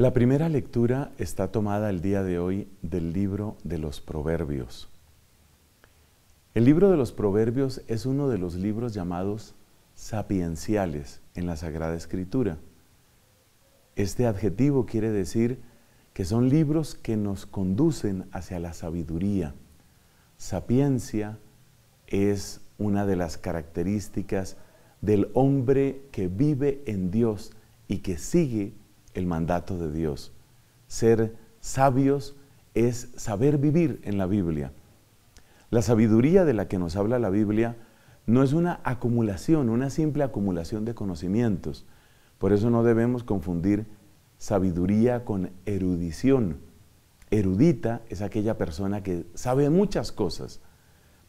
La primera lectura está tomada el día de hoy del libro de los Proverbios. El libro de los Proverbios es uno de los libros llamados sapienciales en la Sagrada Escritura. Este adjetivo quiere decir que son libros que nos conducen hacia la sabiduría. Sapiencia es una de las características del hombre que vive en Dios y que sigue el mandato de Dios. Ser sabios es saber vivir en la Biblia. La sabiduría de la que nos habla la Biblia no es una acumulación, una simple acumulación de conocimientos. Por eso no debemos confundir sabiduría con erudición. Erudita es aquella persona que sabe muchas cosas,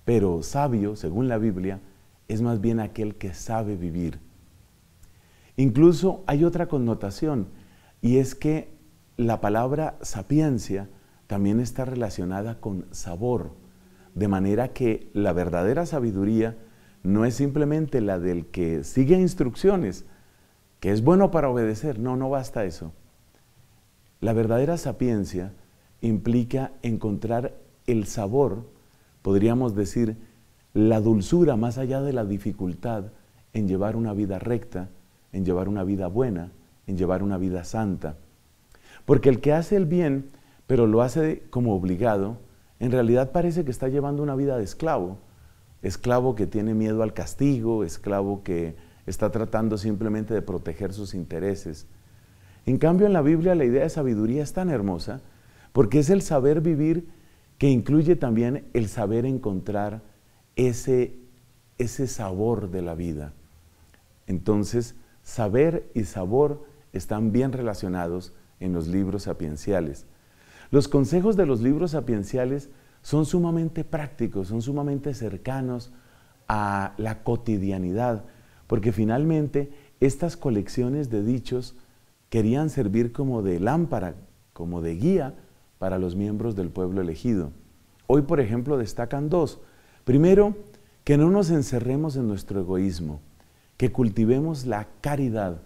pero sabio, según la Biblia, es más bien aquel que sabe vivir. Incluso hay otra connotación y es que la palabra sapiencia también está relacionada con sabor, de manera que la verdadera sabiduría no es simplemente la del que sigue instrucciones, que es bueno para obedecer, no, no basta eso. La verdadera sapiencia implica encontrar el sabor, podríamos decir, la dulzura más allá de la dificultad en llevar una vida recta, en llevar una vida buena, llevar una vida santa. Porque el que hace el bien, pero lo hace como obligado, en realidad parece que está llevando una vida de esclavo. Esclavo que tiene miedo al castigo, esclavo que está tratando simplemente de proteger sus intereses. En cambio, en la Biblia la idea de sabiduría es tan hermosa porque es el saber vivir que incluye también el saber encontrar ese, ese sabor de la vida. Entonces, saber y sabor están bien relacionados en los libros sapienciales. Los consejos de los libros sapienciales son sumamente prácticos, son sumamente cercanos a la cotidianidad, porque finalmente estas colecciones de dichos querían servir como de lámpara, como de guía para los miembros del pueblo elegido. Hoy, por ejemplo, destacan dos. Primero, que no nos encerremos en nuestro egoísmo, que cultivemos la caridad,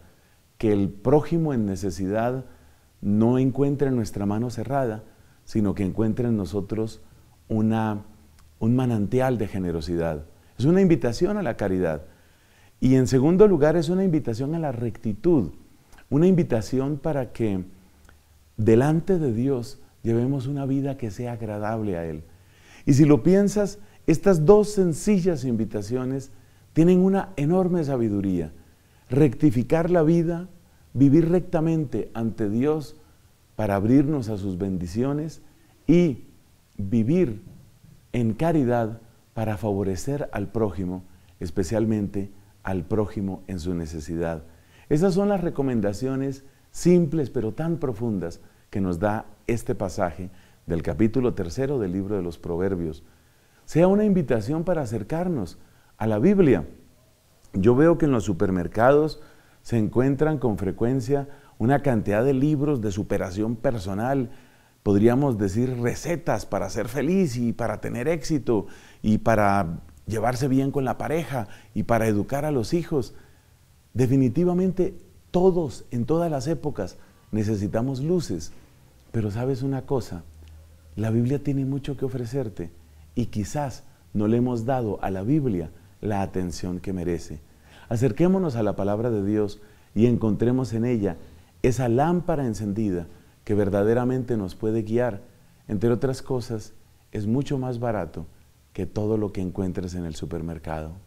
el prójimo en necesidad no encuentre nuestra mano cerrada, sino que encuentre en nosotros una, un manantial de generosidad. Es una invitación a la caridad. Y en segundo lugar, es una invitación a la rectitud, una invitación para que delante de Dios llevemos una vida que sea agradable a Él. Y si lo piensas, estas dos sencillas invitaciones tienen una enorme sabiduría. Rectificar la vida vivir rectamente ante Dios para abrirnos a sus bendiciones y vivir en caridad para favorecer al prójimo, especialmente al prójimo en su necesidad. Esas son las recomendaciones simples pero tan profundas que nos da este pasaje del capítulo tercero del libro de los Proverbios. Sea una invitación para acercarnos a la Biblia. Yo veo que en los supermercados se encuentran con frecuencia una cantidad de libros de superación personal, podríamos decir recetas para ser feliz y para tener éxito y para llevarse bien con la pareja y para educar a los hijos. Definitivamente todos, en todas las épocas, necesitamos luces. Pero sabes una cosa, la Biblia tiene mucho que ofrecerte y quizás no le hemos dado a la Biblia la atención que merece. Acerquémonos a la palabra de Dios y encontremos en ella esa lámpara encendida que verdaderamente nos puede guiar. Entre otras cosas, es mucho más barato que todo lo que encuentres en el supermercado.